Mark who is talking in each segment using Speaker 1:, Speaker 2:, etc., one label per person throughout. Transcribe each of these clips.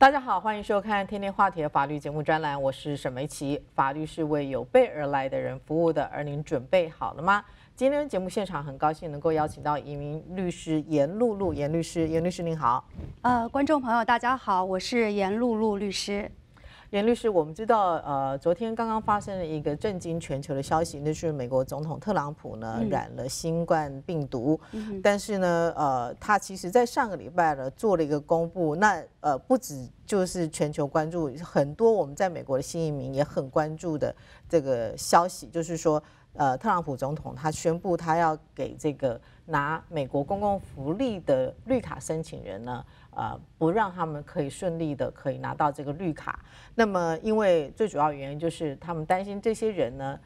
Speaker 1: 大家好，欢迎收看《天天话题》法律节目专栏，我是沈梅琪。法律是为有备而来的人服务的，而您准备好了吗？今天节目现场，很高兴能够邀请到一名律师严露露，严律师，严律师您好。
Speaker 2: 呃，观众朋友大家好，我是严露露律师。
Speaker 1: 严律师，我们知道，呃，昨天刚刚发生了一个震惊全球的消息，那是美国总统特朗普呢染了新冠病毒。但是呢，呃，他其实在上个礼拜呢做了一个公布，那呃，不止就是全球关注很多，我们在美国的新移民也很关注的这个消息，就是说，呃，特朗普总统他宣布他要给这个。拿美国公共福利的绿卡申请人呢，呃，不让他们可以顺利的可以拿到这个绿卡。那么，因为最主要原因就是他们担心这些人呢，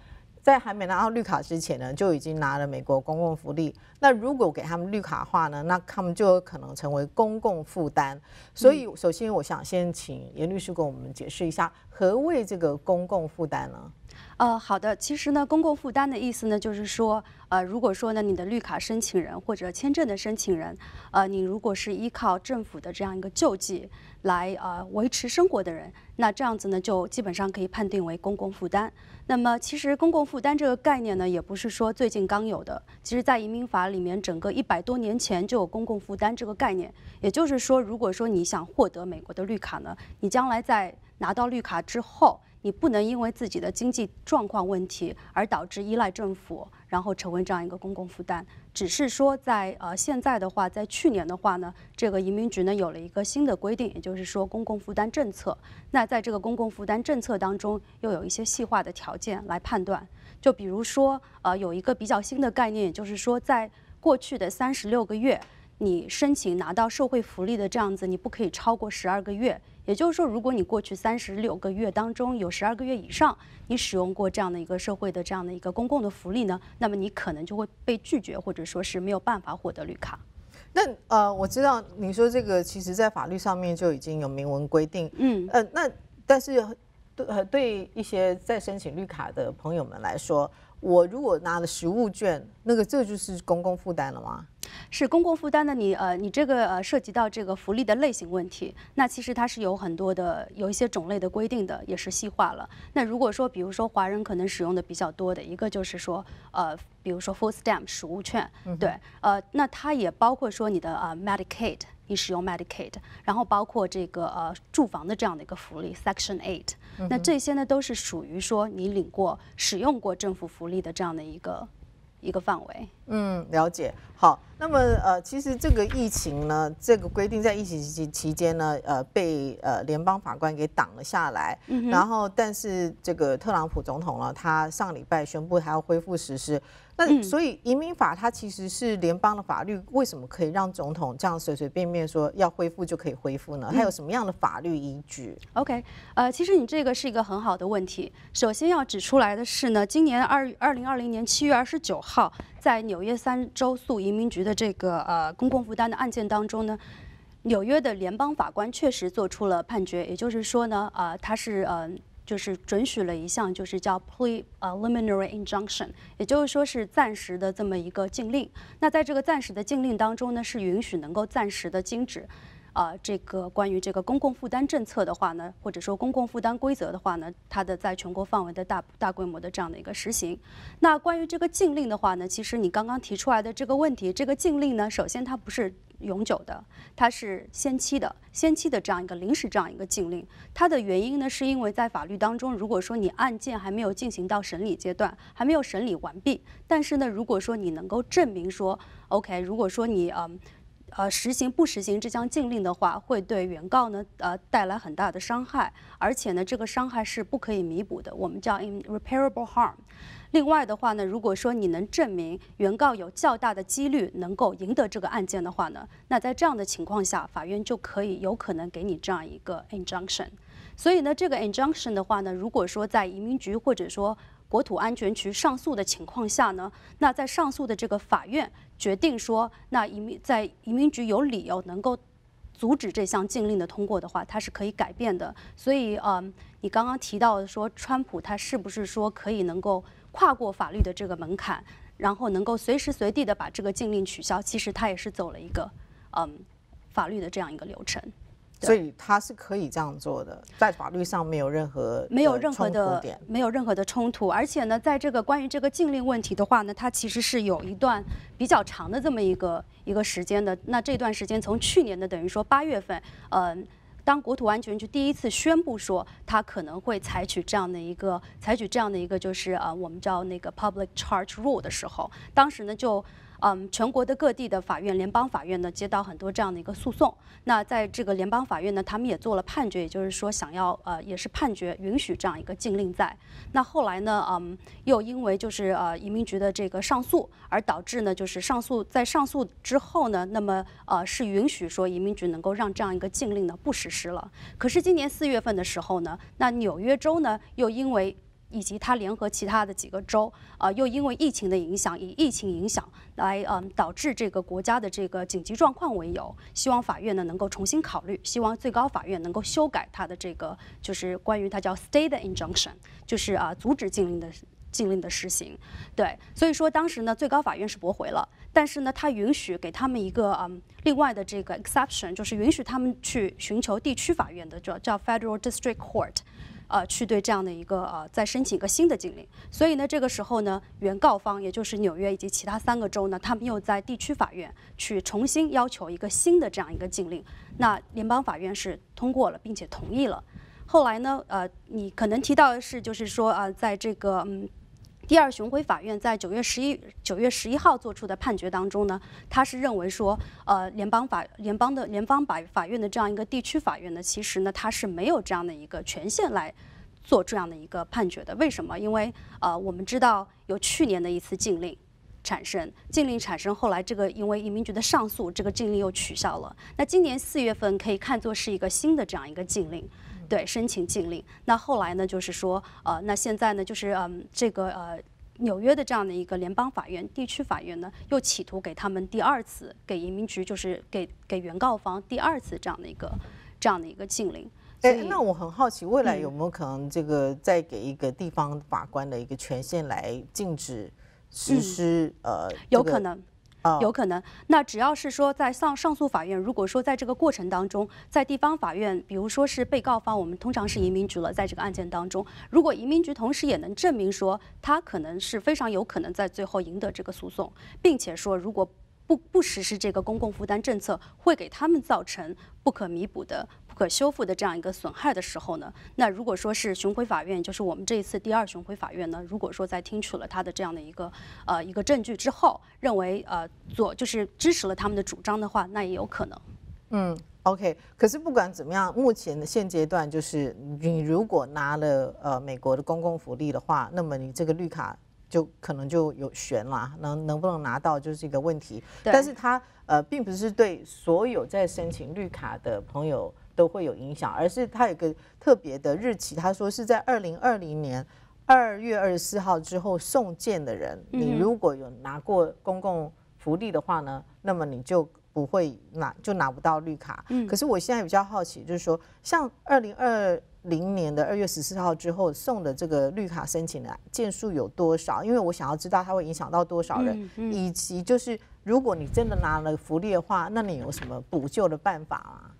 Speaker 1: 在还没拿到绿卡之前呢，就已经拿了美国公共福利。那如果给他们绿卡的话呢，那他们就有可能成为公共负担。所以，首先我想先请严律师给我们解释一下何谓这个公共负担呢？
Speaker 2: 呃，好的。其实呢，公共负担的意思呢，就是说，呃，如果说呢，你的绿卡申请人或者签证的申请人，呃，你如果是依靠政府的这样一个救济来呃维持生活的人，那这样子呢，就基本上可以判定为公共负担。那么，其实公共负担这个概念呢，也不是说最近刚有的。其实，在移民法里面，整个一百多年前就有公共负担这个概念。也就是说，如果说你想获得美国的绿卡呢，你将来在拿到绿卡之后。你不能因为自己的经济状况问题而导致依赖政府，然后成为这样一个公共负担。只是说，在呃现在的话，在去年的话呢，这个移民局呢有了一个新的规定，也就是说公共负担政策。那在这个公共负担政策当中，又有一些细化的条件来判断。就比如说，呃，有一个比较新的概念，就是说，在过去的三十六个月，你申请拿到社会福利的这样子，你不可以超过十二个月。也就是说，如果你过去三十六个月当中有十二个月以上，你使用过这样的一个社会的这样的一个公共的福利呢，那么你可能就会被拒绝，或者说是没有办法获得绿卡。那呃，我知
Speaker 1: 道你说这个，其实在法律上面就已经有明文规定，嗯呃，那但是对对一些在申请绿卡的朋友们来说。我如果拿了实物券，那个这就是公共负担了吗？
Speaker 2: 是公共负担的你呃，你这个呃涉及到这个福利的类型问题，那其实它是有很多的，有一些种类的规定的，也是细化了。那如果说比如说华人可能使用的比较多的一个就是说呃，比如说 full stamp 实物券，对，呃，那它也包括说你的呃 Medicaid。你使用 Medicaid，然后包括这个呃住房的这样的一个福利 Section Eight，那这些呢都是属于说你领过、使用过政府福利的这样的一个一个范围。
Speaker 1: 嗯，了解。好，那么呃，其实这个疫情呢，这个规定在疫情期期间呢，呃，被呃联邦法官给挡了下来。嗯。然后，但是这个特朗普总统呢，他上礼拜宣布他要恢复实施。那所以移民法它其实是联邦的法律，为什么可以让总统这样随随便便说要恢复就可以恢复呢？它有什么样的法律依据
Speaker 2: ？OK，呃，其实你这个是一个很好的问题。首先要指出来的是呢，今年二二零二零年七月二十九号，在纽约三州诉移民局的这个呃公共负担的案件当中呢，纽约的联邦法官确实做出了判决，也就是说呢，呃，他是嗯。就是准许了一项，就是叫 preliminary injunction，也就是说是暂时的这么一个禁令。那在这个暂时的禁令当中呢，是允许能够暂时的禁止。啊，这个关于这个公共负担政策的话呢，或者说公共负担规则的话呢，它的在全国范围的大大规模的这样的一个实行。那关于这个禁令的话呢，其实你刚刚提出来的这个问题，这个禁令呢，首先它不是永久的，它是先期的，先期的这样一个临时这样一个禁令。它的原因呢，是因为在法律当中，如果说你案件还没有进行到审理阶段，还没有审理完毕，但是呢，如果说你能够证明说，OK，如果说你嗯。呃，实行不实行这项禁令的话，会对原告呢，呃，带来很大的伤害，而且呢，这个伤害是不可以弥补的，我们叫 irreparable harm。另外的话呢，如果说你能证明原告有较大的几率能够赢得这个案件的话呢，那在这样的情况下，法院就可以有可能给你这样一个 injunction。所以呢，这个 injunction 的话呢，如果说在移民局或者说国土安全局上诉的情况下呢，那在上诉的这个法院决定说，那移民在移民局有理由能够阻止这项禁令的通过的话，它是可以改变的。所以，嗯，你刚刚提到说，川普他是不是说可以能够跨过法律的这个门槛，然后能够随时随地的把这个禁令取消？其实他也是走了一个，嗯，法律的这样一个流程。
Speaker 1: 所以他是可以这样做的，在法律上没有任何没有任何的
Speaker 2: 没有任何的冲突，而且呢，在这个关于这个禁令问题的话呢，它其实是有一段比较长的这么一个一个时间的。那这段时间从去年的等于说八月份，呃，当国土安全局第一次宣布说他可能会采取这样的一个采取这样的一个就是呃我们叫那个 public charge rule 的时候，当时呢就。嗯，全国的各地的法院，联邦法院呢，接到很多这样的一个诉讼。那在这个联邦法院呢，他们也做了判决，也就是说，想要呃，也是判决允许这样一个禁令在。那后来呢，嗯，又因为就是呃移民局的这个上诉，而导致呢，就是上诉在上诉之后呢，那么呃是允许说移民局能够让这样一个禁令呢不实施了。可是今年四月份的时候呢，那纽约州呢又因为。以及它联合其他的几个州，啊，又因为疫情的影响，以疫情影响来嗯导致这个国家的这个紧急状况为由，希望法院呢能够重新考虑，希望最高法院能够修改它的这个就是关于它叫 stay the injunction，就是啊阻止禁令的禁令的实行。对，所以说当时呢最高法院是驳回了，但是呢他允许给他们一个嗯另外的这个 exception，就是允许他们去寻求地区法院的叫叫 federal district court。呃，去对这样的一个呃，再申请一个新的禁令，所以呢，这个时候呢，原告方也就是纽约以及其他三个州呢，他们又在地区法院去重新要求一个新的这样一个禁令，那联邦法院是通过了，并且同意了。后来呢，呃，你可能提到的是就是说啊，在这个嗯。第二巡回法院在九月十一九月十一号做出的判决当中呢，他是认为说，呃，联邦法联邦的联邦法法院的这样一个地区法院呢，其实呢，它是没有这样的一个权限来做这样的一个判决的。为什么？因为呃，我们知道有去年的一次禁令产生，禁令产生后来这个因为移民局的上诉，这个禁令又取消了。那今年四月份可以看作是一个新的这样一个禁令。对，申请禁令。那后来呢？就是说，呃，那现在呢，就是嗯，这个呃，纽约的这样的一个联邦法院、地区法院呢，又企图给他们第二次，给移民局，就是给给原告方第二次这样的一个这样的一个禁令。
Speaker 1: 哎，那我很好奇，未来有没有可能这个再给一个地方法官的一个权限来禁止实施呃？有可能。有可
Speaker 2: 能，那只要是说在上上诉法院，如果说在这个过程当中，在地方法院，比如说是被告方，我们通常是移民局了，在这个案件当中，如果移民局同时也能证明说，他可能是非常有可能在最后赢得这个诉讼，并且说如果不不实施这个公共负担政策，会给他们造成不可弥补的。不可修复的这样一个损害的时候呢，那如果说是巡回法院，就是我们这一次第二巡回法院呢，如果说在听取了他的这样的一个呃一个证据之后，认为呃做就是支持了他们的主张的话，那也有可能。
Speaker 1: 嗯，OK。可是不管怎么样，目前的现阶段就是你如果拿了呃美国的公共福利的话，那么你这个绿卡就可能就有悬了，能能不能拿到就是一个问题。但是它呃并不是对所有在申请绿卡的朋友。都会有影响，而是他有个特别的日期，他说是在二零二零年二月二十四号之后送件的人，你如果有拿过公共福利的话呢，那么你就不会拿，就拿不到绿卡。可是我现在比较好奇，就是说像二零二零年的二月十四号之后送的这个绿卡申请的件数有多少？因为我想要知道它会影响到多少人，以及就是如果你真的拿了福利的话，那你有什么补救的办法吗？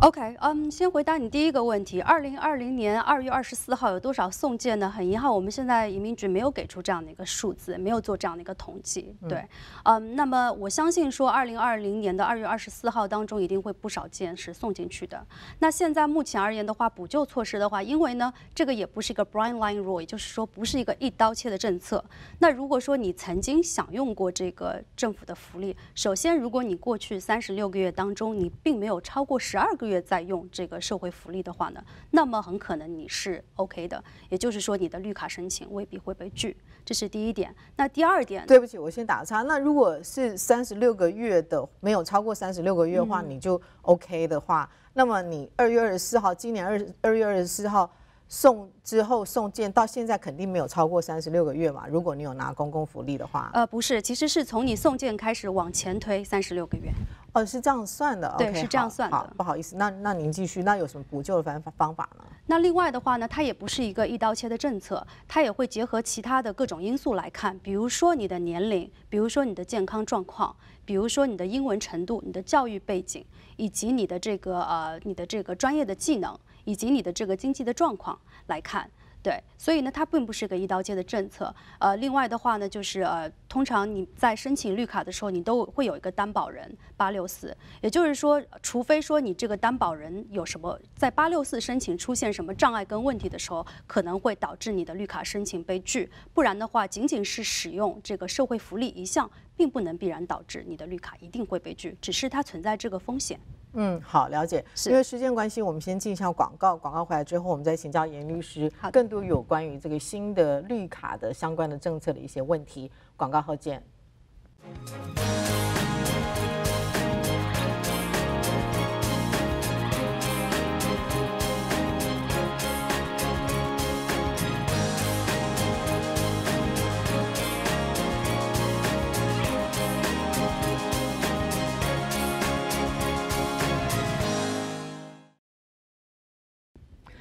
Speaker 2: OK，嗯，先回答你第一个问题。二零二零年二月二十四号有多少送件呢？很遗憾，我们现在移民局没有给出这样的一个数字，没有做这样的一个统计。对，嗯，那么我相信说，二零二零年的二月二十四号当中，一定会不少件是送进去的。那现在目前而言的话，补救措施的话，因为呢，这个也不是一个 bright line rule，也就是说不是一个一刀切的政策。那如果说你曾经享用过这个政府的福利，首先，如果你过去三十六个月当中，你并没有超过十二个。月在用这个社会福利的话呢，那么很可能你是 OK 的，也就是说你的绿卡申请未必会被拒，这是第一点。那第二点，对不起，我先打个
Speaker 1: 岔。那如果是三十六个月的，没有超过三十六个月的话，你就 OK 的话，那么你二月二十四号，今年二二月二十四号送之后送件到现在，肯定没有超过三十六个月嘛？如果你有拿公共福利的
Speaker 2: 话，呃，不是，其实是从你送件开始往前推三十六个月。哦，是这样算的，对，是这样算
Speaker 1: 的。不好意思，那那您继续，那有什么补救的方方
Speaker 2: 法呢？那另外的话呢，它也不是一个一刀切的政策，它也会结合其他的各种因素来看，比如说你的年龄，比如说你的健康状况，比如说你的英文程度、你的教育背景，以及你的这个呃你的这个专业的技能，以及你的这个经济的状况来看。对，所以呢，它并不是个一刀切的政策。呃，另外的话呢，就是呃，通常你在申请绿卡的时候，你都会有一个担保人八六四，也就是说，除非说你这个担保人有什么在八六四申请出现什么障碍跟问题的时候，可能会导致你的绿卡申请被拒。不然的话，仅仅是使用这个社会福利一项，并不能必然导致你的绿卡一定会被拒，只是它存在这个风险。
Speaker 1: 嗯，好，了解。因为时间关系，我们先进一下广告。广告回来之后，我们再请教严律师更多有关于这个新的绿卡的相关的政策的一些问题。广告后见。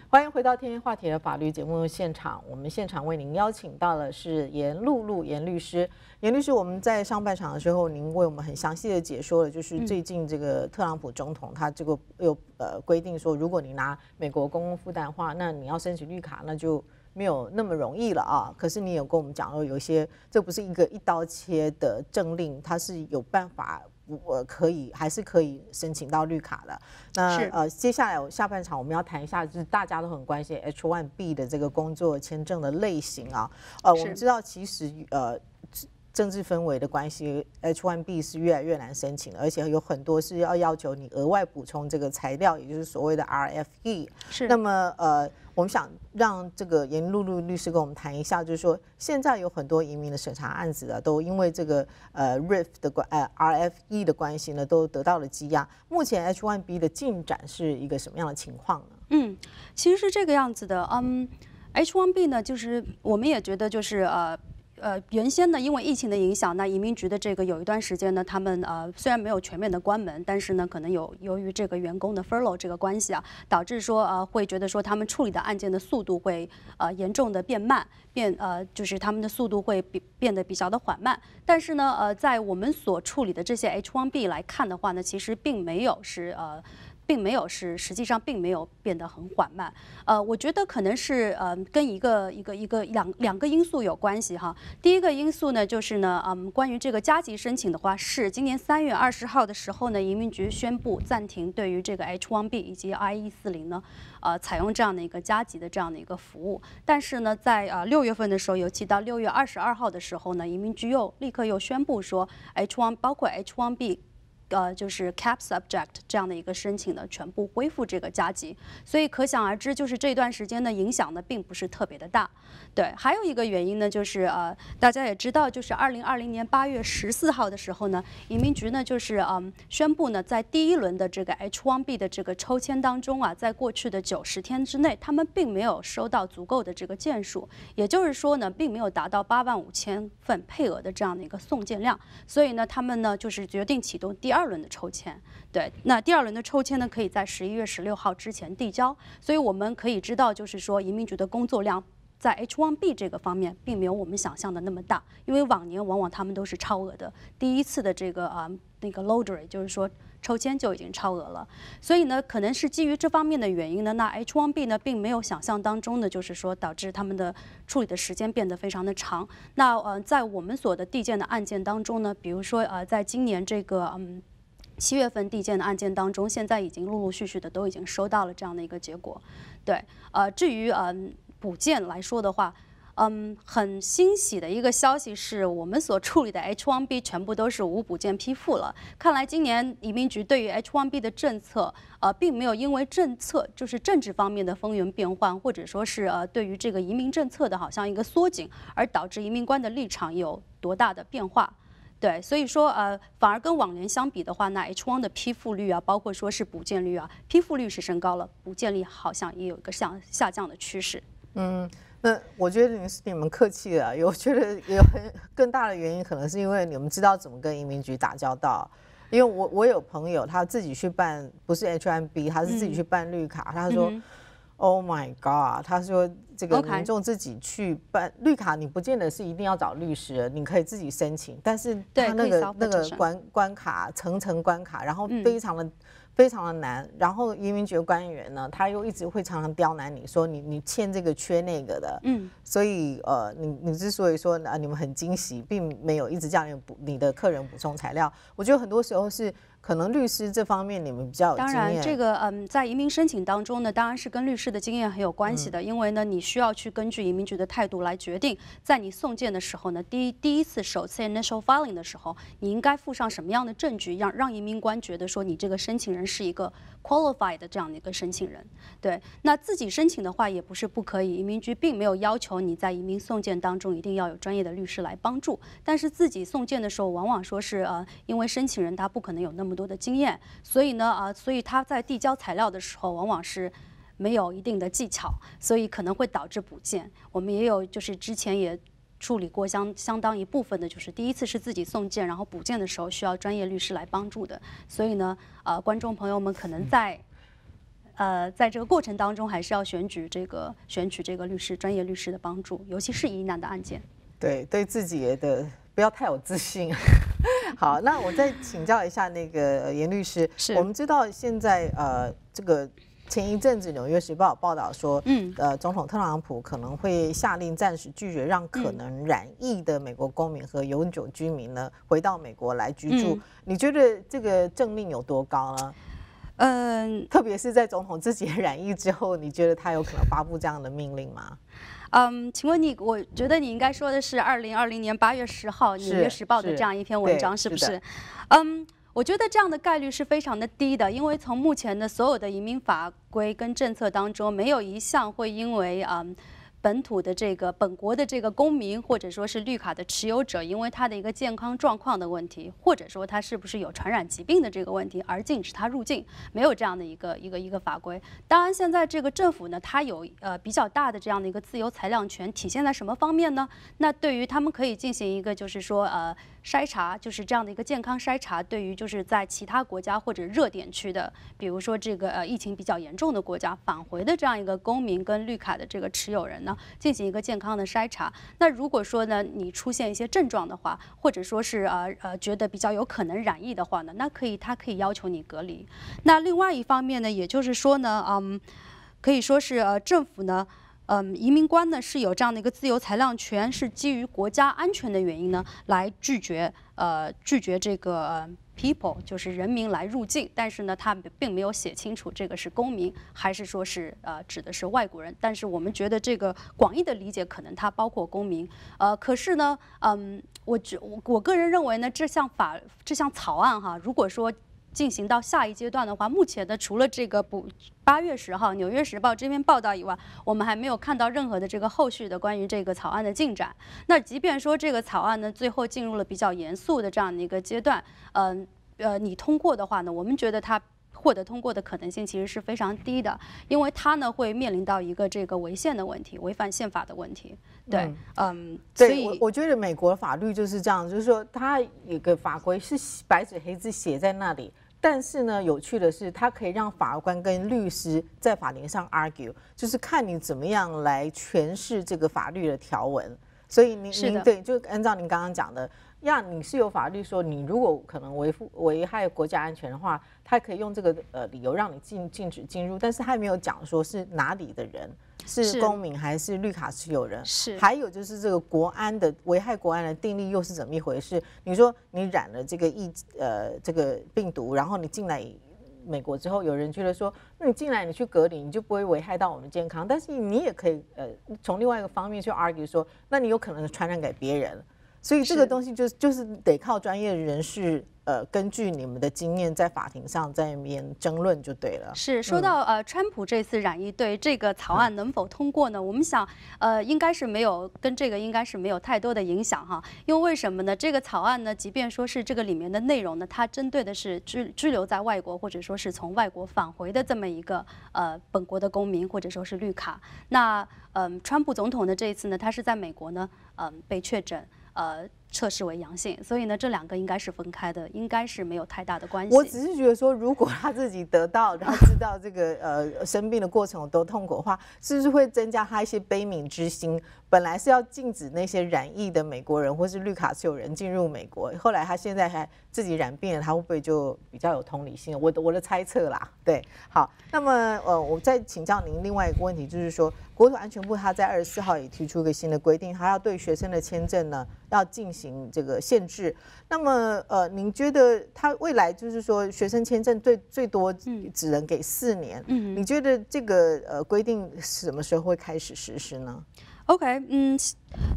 Speaker 1: 欢迎回到《天天话题》的法律节目现场，我们现场为您邀请到的是严露露严律师。严律师，我们在上半场的时候，您为我们很详细的解说了，就是最近这个特朗普总统他这个又呃规定说，如果你拿美国公共负担的话，那你要申请绿卡那就没有那么容易了啊。可是你有跟我们讲说，有一些这不是一个一刀切的政令，它是有办法。我可以还是可以申请到绿卡的。那呃，接下来我下半场我们要谈一下，就是大家都很关心 H1B 的这个工作签证的类型啊。呃，我们知道其实呃。政治氛围的关系，H1B 是越来越难申请而且有很多是要要求你额外补充这个材料，也就是所谓的 RFE。是。那么，呃，我们想让这个严露露律师跟我们谈一下，就是说现在有很多移民的审查案子啊，都因为这个呃 r f 的关呃 RFE 的关系呢，都得到了积压。目前 H1B 的进展是一个什么样的情况呢？
Speaker 2: 嗯，其实是这个样子的。嗯，H1B 呢，就是我们也觉得就是呃。呃，原先呢，因为疫情的影响，那移民局的这个有一段时间呢，他们呃虽然没有全面的关门，但是呢，可能有由于这个员工的 furlough 这个关系啊，导致说呃会觉得说他们处理的案件的速度会呃严重的变慢，变呃就是他们的速度会比变得比较的缓慢。但是呢，呃，在我们所处理的这些 H-1B 来看的话呢，其实并没有是呃。并没有是，实际上并没有变得很缓慢。呃，我觉得可能是呃跟一个一个一个两两个因素有关系哈。第一个因素呢就是呢，嗯，关于这个加急申请的话，是今年三月二十号的时候呢，移民局宣布暂停对于这个 H-1B 以及 I-140 呢，呃，采用这样的一个加急的这样的一个服务。但是呢，在呃六月份的时候，尤其到六月二十二号的时候呢，移民局又立刻又宣布说 H-1 包括 H-1B。呃，就是 cap subject 这样的一个申请呢，全部恢复这个加急，所以可想而知，就是这段时间的影响呢，并不是特别的大。对，还有一个原因呢，就是呃，大家也知道，就是二零二零年八月十四号的时候呢，移民局呢，就是嗯，宣布呢，在第一轮的这个 H-1B 的这个抽签当中啊，在过去的九十天之内，他们并没有收到足够的这个件数，也就是说呢，并没有达到八万五千份配额的这样的一个送件量，所以呢，他们呢，就是决定启动第二。二轮的抽签，对，那第二轮的抽签呢，可以在十一月十六号之前递交，所以我们可以知道，就是说移民局的工作量。在 H one B 这个方面，并没有我们想象的那么大，因为往年往往他们都是超额的。第一次的这个啊那个 lottery，就是说抽签就已经超额了，所以呢，可能是基于这方面的原因呢，那 H one B 呢，并没有想象当中的，就是说导致他们的处理的时间变得非常的长。那呃，在我们所的递件的案件当中呢，比如说呃，在今年这个嗯七月份递件的案件当中，现在已经陆陆续续的都已经收到了这样的一个结果。对，呃，至于嗯。补件来说的话，嗯，很欣喜的一个消息是我们所处理的 H1B 全部都是无补件批复了。看来今年移民局对于 H1B 的政策，呃，并没有因为政策就是政治方面的风云变幻，或者说是呃对于这个移民政策的好像一个缩紧，而导致移民官的立场有多大的变化。对，所以说呃，反而跟往年相比的话，那 H1 的批复率啊，包括说是补件率啊，批复率是升高了，补件率好像也有一个向下降的趋势。
Speaker 1: 嗯，那我觉得你们是你们客气了，有 觉得有很更大的原因，可能是因为你们知道怎么跟移民局打交道。因为我我有朋友他自己去办，不是 HMB，他是自己去办绿卡。他说：“Oh my god！” 他说这个民众自己去办绿卡，你不见得是一定要找律师，你可以自己申请。但是他那个那个关关卡层层关卡，然后非常的。非常的难，然后移民局官员呢，他又一直会常常刁难你，说你你欠这个缺那个的，嗯，所以呃，你你之所以说啊，你们很惊喜，并没有一直叫你补你的客人补充材料，我觉得很多时候是。可能律师这方面你们比较当然这个
Speaker 2: 嗯，在移民申请当中呢，当然是跟律师的经验很有关系的，因为呢，你需要去根据移民局的态度来决定，在你送件的时候呢，第一第一次首次 initial filing 的时候，你应该附上什么样的证据，让让移民官觉得说你这个申请人是一个 qualified 的这样的一个申请人。对，那自己申请的话也不是不可以，移民局并没有要求你在移民送件当中一定要有专业的律师来帮助，但是自己送件的时候，往往说是呃，因为申请人他不可能有那么。多的经验，所以呢，啊，所以他在递交材料的时候，往往是没有一定的技巧，所以可能会导致补件。我们也有，就是之前也处理过相相当一部分的，就是第一次是自己送件，然后补件的时候需要专业律师来帮助的。所以呢，呃，观众朋友们可能在，呃，在这个过程当中，还是要选举这个选取这个律师专业律师的帮助，尤其是疑难的案件。
Speaker 1: 对，对自己的
Speaker 2: 不要太有自信。
Speaker 1: 好，那我再请教一下那个严律师。是，我们知道现在呃，这个前一阵子《纽约时报》报道说，嗯，呃，总统特朗普可能会下令暂时拒绝让可能染疫的美国公民和永久居民呢回到美国来居住。你觉得这个政令有多高呢？嗯，特别是在总统自己 染疫之后，你觉得他有可能发布这样的命令
Speaker 2: 吗？嗯，请问你，我觉得你应该说的是二零二零年八月十号《纽约时报》的这样一篇文章，是不是？嗯，我觉得这样的概率是非常的低的，因为从目前的所有的移民法规跟政策当中，没有一项会因为嗯。本土的这个本国的这个公民或者说是绿卡的持有者，因为他的一个健康状况的问题，或者说他是不是有传染疾病的这个问题而禁止他入境，没有这样的一个一个一个法规。当然，现在这个政府呢，它有呃比较大的这样的一个自由裁量权，体现在什么方面呢？那对于他们可以进行一个就是说呃。筛查就是这样的一个健康筛查，对于就是在其他国家或者热点区的，比如说这个呃疫情比较严重的国家返回的这样一个公民跟绿卡的这个持有人呢，进行一个健康的筛查。那如果说呢你出现一些症状的话，或者说是呃呃觉得比较有可能染疫的话呢，那可以他可以要求你隔离。那另外一方面呢，也就是说呢，嗯，可以说是呃政府呢。嗯，移民官呢是有这样的一个自由裁量权，是基于国家安全的原因呢来拒绝呃拒绝这个 people 就是人民来入境，但是呢他并没有写清楚这个是公民还是说是呃指的是外国人，但是我们觉得这个广义的理解可能它包括公民，呃可是呢嗯我觉我我个人认为呢这项法这项草案哈如果说。进行到下一阶段的话，目前的除了这个补八月十号《纽约时报》这篇报道以外，我们还没有看到任何的这个后续的关于这个草案的进展。那即便说这个草案呢，最后进入了比较严肃的这样的一个阶段，嗯，呃，你通过的话呢，我们觉得它获得通过的可能性其实是非常低的，因为它呢会面临到一个这个违宪的问题，违反宪法的问题。对，嗯，
Speaker 1: 所以我我觉得美国法律就是这样，就是说它有个法规是白纸黑字写在那里。但是呢，有趣的是，它可以让法官跟律师在法庭上 argue，就是看你怎么样来诠释这个法律的条文。所以您您对，就按照您刚刚讲的。呀，你是有法律说，你如果可能维护危害国家安全的话，他可以用这个呃理由让你禁禁止进入，但是他没有讲说是哪里的人，是公民还是绿卡持有人。是，还有就是这个国安的危害国安的定力又是怎么一回事？你说你染了这个疫呃这个病毒，然后你进来美国之后，有人觉得说，那你进来你去隔离，你就不会危害到我们健康，但是你也可以呃从另外一个方面去 argue 说，那你有可能传染给别人。所以这个东西就就是得靠专业人士呃，根据你们的经验在法庭上在面争论就对了。是说到
Speaker 2: 呃，川普这次染疫对这个草案能否通过呢？我们想呃，应该是没有跟这个应该是没有太多的影响哈，因为为什么呢？这个草案呢，即便说是这个里面的内容呢，它针对的是居居留在外国或者说是从外国返回的这么一个呃本国的公民或者说是绿卡。那嗯，川普总统的这一次呢，他是在美国呢嗯被确诊。呃，测试为阳性，所以呢，这两个应该是分开的，应该是没有太大的关系。我只是觉得
Speaker 1: 说，如果他自己得到，然后知道这个呃生病的过程有多痛苦的话，是不是会增加他一些悲悯之心？本来是要禁止那些染疫的美国人或是绿卡持有人进入美国，后来他现在还自己染病了，他会不会就比较有同理心？我的我的猜测啦，对，好，那么呃，我再请教您另外一个问题，就是说国土安全部他在二十四号也提出一个新的规定，他要对学生的签证呢要进行这个限制。那么呃，您觉得他未来就是说学生签证最最多只能给四年？嗯，你觉得这个呃规定什么时候会开始实施呢？
Speaker 2: OK，嗯，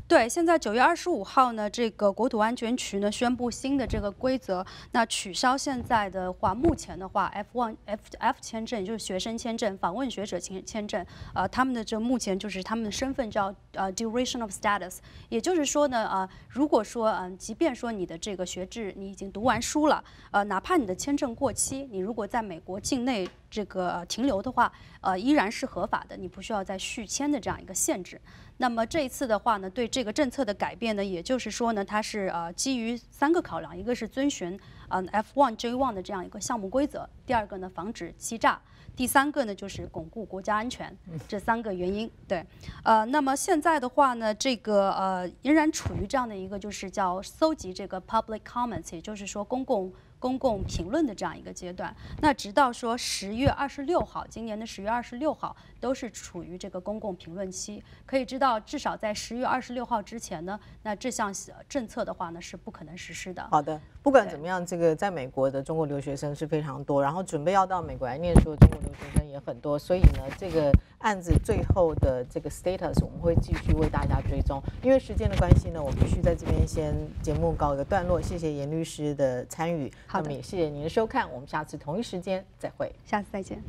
Speaker 2: 对，现在九月二十五号呢，这个国土安全局呢宣布新的这个规则，那取消现在的，话目前的话，F one F F 签证就是学生签证、访问学者签签证，呃，他们的这目前就是他们的身份叫呃 duration of status，也就是说呢，呃，如果说嗯，即便说你的这个学制你已经读完书了，呃，哪怕你的签证过期，你如果在美国境内。这个停留的话，呃，依然是合法的，你不需要再续签的这样一个限制。那么这一次的话呢，对这个政策的改变呢，也就是说呢，它是呃基于三个考量：一个是遵循嗯 f one j one 的这样一个项目规则；第二个呢，防止欺诈；第三个呢，就是巩固国家安全。这三个原因对。呃，那么现在的话呢，这个呃仍然处于这样的一个就是叫搜集这个 public comments，也就是说公共。公共评论的这样一个阶段，那直到说十月二十六号，今年的十月二十六号都是处于这个公共评论期。可以知道，至少在十月二十六号之前呢，那这项政策的话呢是不可能实施的。
Speaker 1: 好的，不管怎么样，这个在美国的中国留学生是非常多，然后准备要到美国来念书的中国留学生也很多，所以呢，这个案子最后的这个 status 我们会继续为大家追踪。因为时间的关系呢，我必须在这边先节目告一个段落，谢谢严律师的参与。好，也谢谢您的收看，我们下次同一时间再会，
Speaker 2: 下次再见。